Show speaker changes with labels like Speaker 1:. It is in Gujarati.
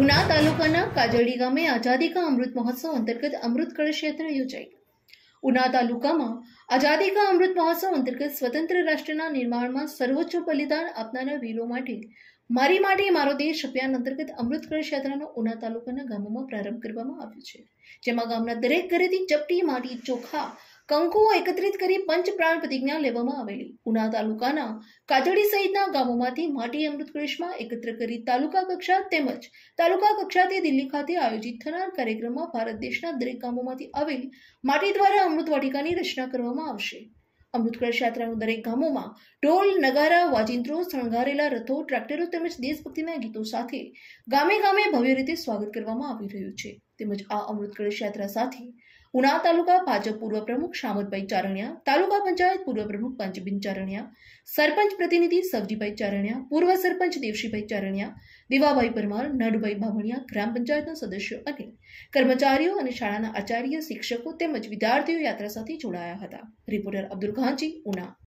Speaker 1: ઉના તાલુકાના કાજળી ગામે આઝાદી કા અમૃત મહોત્સવ અંતર્ગત અમૃત કળશ યાત્રા યોજાઈ ઉના તાલુકામાં આઝાદી કા અમૃત મહોત્સવ અંતર્ગત સ્વતંત્ર રાષ્ટ્રના નિર્માણમાં સર્વોચ્ચ બલિદાન આપનારા વીરો માટે મારી માટે મારો દેશ અભિયાન અંતર્ગત અમૃત કળશ યાત્રાનો ઉના તાલુકાના ગામોમાં પ્રારંભ કરવામાં આવ્યો છે જેમાં ગામના દરેક ઘરેથી ચપટી માટી ચોખા કંકુઓ એકત્રિત કરી પંચપ્રાણ પ્રતિજ્ઞા લેવામાં આવેલી ઉના તાલુકાના કાજડી સહિતના ગામોમાંથી માટી અમૃતકલેશમાં એકત્ર કરી તાલુકા કક્ષા તેમજ તાલુકા કક્ષાથી દિલ્હી ખાતે આયોજિત થનાર કાર્યક્રમમાં ભારત દેશના દરેક ગામોમાંથી આવેલ માટી દ્વારા અમૃતવાટિકાની રચના કરવામાં આવશે અમૃત કળશ યાત્રાનું દરેક ગામોમાં ઢોલ નગારા વાજિંત્રો શણગારેલા રથો ટ્રેક્ટરો તેમજ દેશભક્તિના ગીતો સાથે ગામે ગામે ભવ્ય રીતે સ્વાગત કરવામાં આવી રહ્યું છે તેમજ આ અમૃત કળશ યાત્રા સાથે ઉના તાલુકા ભાજપ પૂર્વ પ્રમુખ શામુદભાઈ ચારણિયા તાલુકા પંચાયત પૂર્વ પ્રમુખ પંચબિન ચારણિયા સરપંચ પ્રતિનિધિ સબજીભાઈ ચારણિયા પૂર્વ સરપંચ દેવશીભાઈ ચારણિયા દેવાભાઈ પરમાર નડુભાઈ બામણિયા ગ્રામ પંચાયતના સદસ્યો અને કર્મચારીઓ અને શાળાના આચાર્ય શિક્ષકો તેમજ વિદ્યાર્થીઓ યાત્રા સાથે જોડાયા હતા રિપોર્ટર અબ્દુલ ખાનજી ઉના